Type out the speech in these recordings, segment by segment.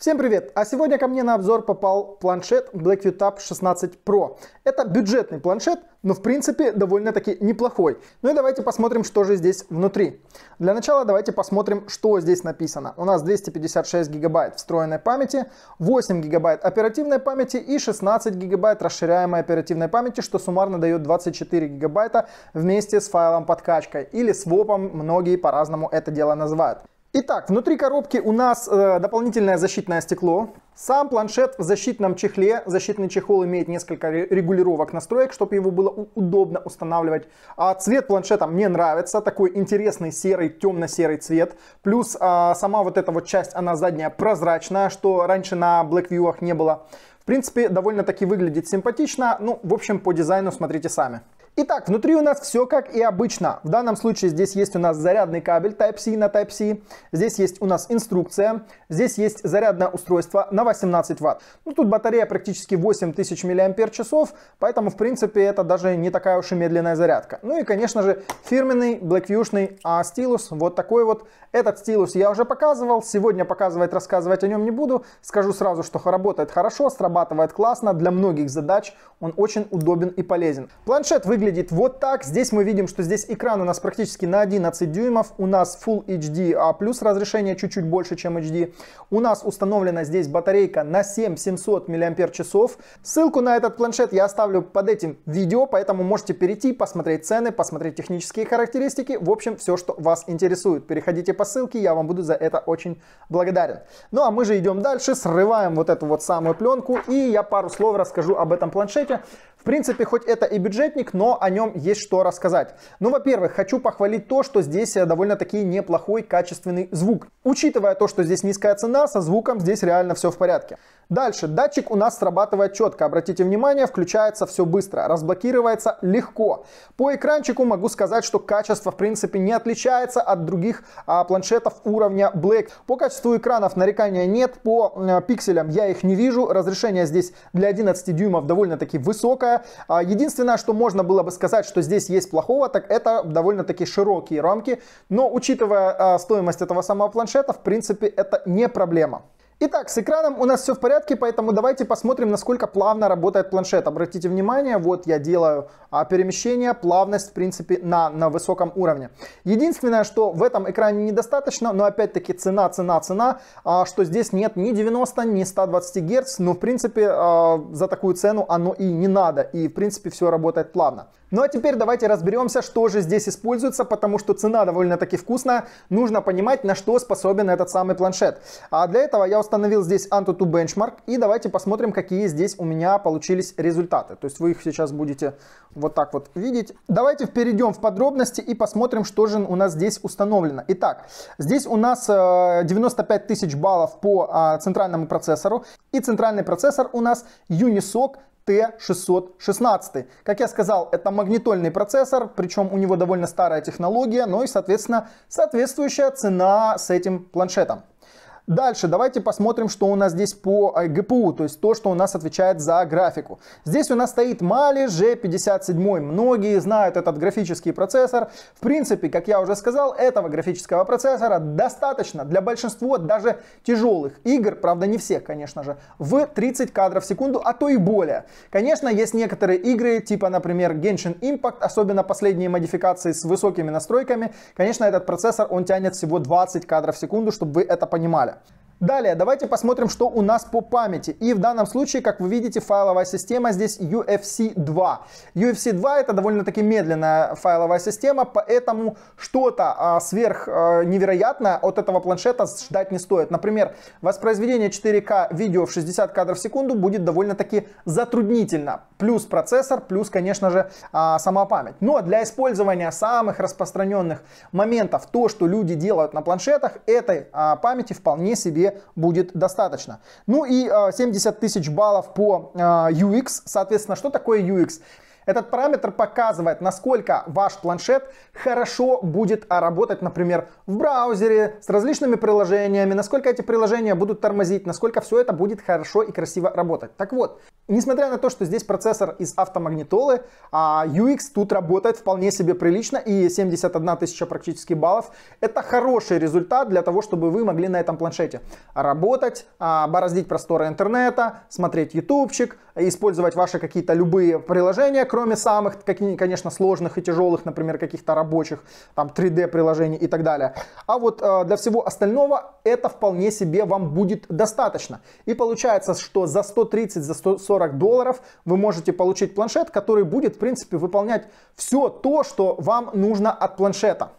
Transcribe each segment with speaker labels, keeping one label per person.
Speaker 1: Всем привет! А сегодня ко мне на обзор попал планшет BlackView Tab 16 Pro. Это бюджетный планшет, но в принципе довольно-таки неплохой. Ну и давайте посмотрим, что же здесь внутри. Для начала давайте посмотрим, что здесь написано. У нас 256 гигабайт встроенной памяти, 8 гигабайт оперативной памяти и 16 гигабайт расширяемой оперативной памяти, что суммарно дает 24 гигабайта вместе с файлом подкачкой или свопом, многие по-разному это дело называют. Итак, внутри коробки у нас э, дополнительное защитное стекло. Сам планшет в защитном чехле. Защитный чехол имеет несколько регулировок настроек, чтобы его было удобно устанавливать. А цвет планшета мне нравится. Такой интересный серый, темно-серый цвет. Плюс э, сама вот эта вот часть, она задняя прозрачная, что раньше на Blackview не было. В принципе, довольно-таки выглядит симпатично. Ну, в общем, по дизайну смотрите сами. Итак, внутри у нас все как и обычно. В данном случае здесь есть у нас зарядный кабель Type-C на Type-C. Здесь есть у нас инструкция. Здесь есть зарядное устройство на 18 Вт. Ну, тут батарея практически 8000 мАч, поэтому, в принципе, это даже не такая уж и медленная зарядка. Ну и, конечно же, фирменный Blackview-шный а, стилус. Вот такой вот. Этот стилус я уже показывал. Сегодня показывать, рассказывать о нем не буду. Скажу сразу, что работает хорошо, срабатывает классно. Для многих задач он очень удобен и полезен. Планшет выглядит выглядит вот так. Здесь мы видим, что здесь экран у нас практически на 11 дюймов. У нас Full HD, а плюс разрешение чуть-чуть больше, чем HD. У нас установлена здесь батарейка на 7700 мАч. Ссылку на этот планшет я оставлю под этим видео, поэтому можете перейти, посмотреть цены, посмотреть технические характеристики. В общем, все, что вас интересует. Переходите по ссылке, я вам буду за это очень благодарен. Ну а мы же идем дальше, срываем вот эту вот самую пленку и я пару слов расскажу об этом планшете. В принципе, хоть это и бюджетник, но о нем есть что рассказать. Ну, во-первых, хочу похвалить то, что здесь э, довольно-таки неплохой качественный звук. Учитывая то, что здесь низкая цена, со звуком здесь реально все в порядке. Дальше, датчик у нас срабатывает четко. Обратите внимание, включается все быстро, разблокируется легко. По экранчику могу сказать, что качество в принципе не отличается от других а, планшетов уровня Black. По качеству экранов нарекания нет, по а, пикселям я их не вижу. Разрешение здесь для 11 дюймов довольно-таки высокое. А, единственное, что можно было бы сказать, что здесь есть плохого, так это довольно-таки широкие рамки. Но учитывая а, стоимость этого самого планшета, в принципе это не проблема. Итак, с экраном у нас все в порядке, поэтому давайте посмотрим, насколько плавно работает планшет. Обратите внимание, вот я делаю а, перемещение, плавность, в принципе, на, на высоком уровне. Единственное, что в этом экране недостаточно, но опять-таки цена, цена, цена, а, что здесь нет ни 90, ни 120 Гц, но, в принципе, а, за такую цену оно и не надо, и, в принципе, все работает плавно. Ну а теперь давайте разберемся, что же здесь используется, потому что цена довольно-таки вкусная. Нужно понимать, на что способен этот самый планшет. А для этого я установил здесь Antutu Benchmark. И давайте посмотрим, какие здесь у меня получились результаты. То есть вы их сейчас будете вот так вот видеть. Давайте перейдем в подробности и посмотрим, что же у нас здесь установлено. Итак, здесь у нас 95 э, тысяч баллов по э, центральному процессору. И центральный процессор у нас Unisoc T616. Как я сказал, это магнитольный процессор, причем у него довольно старая технология, но и, соответственно, соответствующая цена с этим планшетом. Дальше давайте посмотрим, что у нас здесь по э, ГПУ, то есть то, что у нас отвечает за графику. Здесь у нас стоит Mali G57. Многие знают этот графический процессор. В принципе, как я уже сказал, этого графического процессора достаточно для большинства даже тяжелых игр, правда не всех, конечно же, в 30 кадров в секунду, а то и более. Конечно, есть некоторые игры, типа, например, Genshin Impact, особенно последние модификации с высокими настройками. Конечно, этот процессор, он тянет всего 20 кадров в секунду, чтобы вы это понимали. cara, Далее, давайте посмотрим, что у нас по памяти. И в данном случае, как вы видите, файловая система здесь UFC 2. UFC 2 это довольно-таки медленная файловая система, поэтому что-то а, сверх а, невероятное от этого планшета ждать не стоит. Например, воспроизведение 4К видео в 60 кадров в секунду будет довольно-таки затруднительно. Плюс процессор, плюс, конечно же, а, сама память. Но для использования самых распространенных моментов, то, что люди делают на планшетах, этой а, памяти вполне себе будет достаточно. Ну и 70 э, тысяч баллов по э, UX. Соответственно, что такое UX? Этот параметр показывает, насколько ваш планшет хорошо будет работать, например, в браузере, с различными приложениями, насколько эти приложения будут тормозить, насколько все это будет хорошо и красиво работать. Так вот, несмотря на то, что здесь процессор из автомагнитолы, а UX тут работает вполне себе прилично и 71 тысяча практически баллов. Это хороший результат для того, чтобы вы могли на этом планшете работать, а, бороздить просторы интернета, смотреть ютубчик, использовать ваши какие-то любые приложения, кроме кроме самых, конечно, сложных и тяжелых, например, каких-то рабочих, там, 3D-приложений и так далее. А вот э, для всего остального это вполне себе вам будет достаточно. И получается, что за 130, за 140 долларов вы можете получить планшет, который будет, в принципе, выполнять все то, что вам нужно от планшета.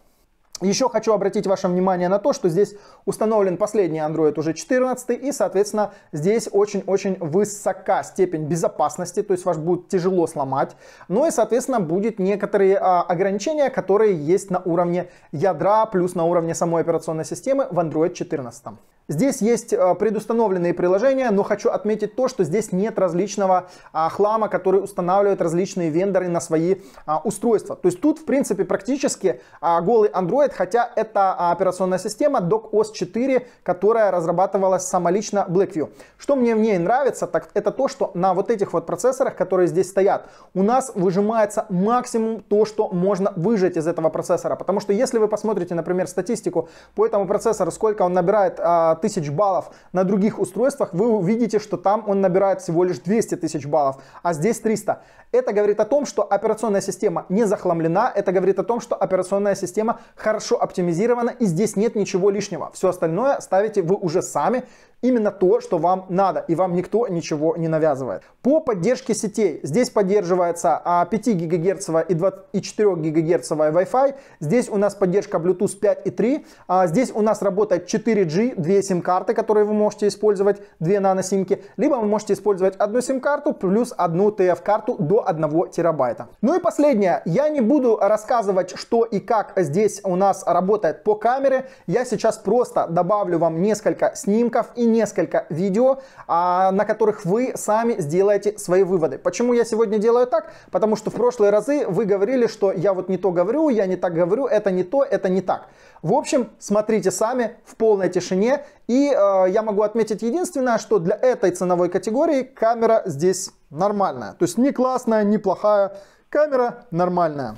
Speaker 1: Еще хочу обратить ваше внимание на то, что здесь установлен последний Android уже 14 и, соответственно, здесь очень-очень высока степень безопасности, то есть ваш будет тяжело сломать. Ну и, соответственно, будет некоторые а, ограничения, которые есть на уровне ядра плюс на уровне самой операционной системы в Android 14. Здесь есть э, предустановленные приложения, но хочу отметить то, что здесь нет различного а, хлама, который устанавливают различные вендоры на свои а, устройства. То есть тут, в принципе, практически а, голый Android, хотя это операционная система DocOS 4, которая разрабатывалась самолично BlackView. Что мне в ней нравится, так это то, что на вот этих вот процессорах, которые здесь стоят, у нас выжимается максимум то, что можно выжать из этого процессора. Потому что если вы посмотрите, например, статистику по этому процессору, сколько он набирает тысяч баллов на других устройствах, вы увидите, что там он набирает всего лишь 200 тысяч баллов, а здесь 300. Это говорит о том, что операционная система не захламлена, это говорит о том, что операционная система хорошо оптимизирована и здесь нет ничего лишнего. Все остальное ставите вы уже сами, именно то, что вам надо, и вам никто ничего не навязывает. По поддержке сетей. Здесь поддерживается 5 а, ГГц и 4 ГГц Wi-Fi. Здесь у нас поддержка Bluetooth 5 и 3. А, здесь у нас работает 4G, две сим-карты, которые вы можете использовать, две наносимки. Либо вы можете использовать одну сим-карту плюс одну TF-карту до 1 терабайта. Ну и последнее. Я не буду рассказывать, что и как здесь у нас работает по камере. Я сейчас просто добавлю вам несколько снимков и несколько видео, а, на которых вы сами сделаете свои выводы. Почему я сегодня делаю так? Потому что в прошлые разы вы говорили, что я вот не то говорю, я не так говорю, это не то, это не так. В общем, смотрите сами в полной тишине. И э, я могу отметить единственное, что для этой ценовой категории камера здесь нормальная. То есть не классная, не плохая, камера нормальная.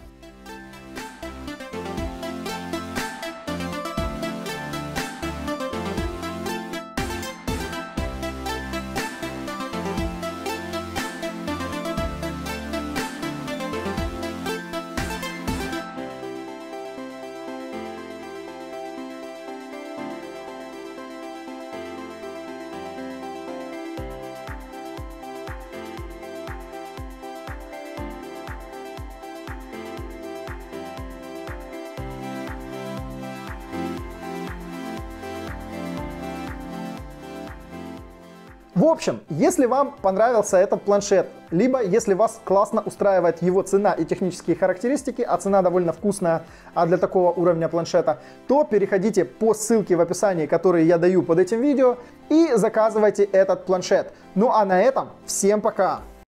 Speaker 1: В общем, если вам понравился этот планшет, либо если вас классно устраивает его цена и технические характеристики, а цена довольно вкусная а для такого уровня планшета, то переходите по ссылке в описании, которую я даю под этим видео, и заказывайте этот планшет. Ну а на этом всем пока!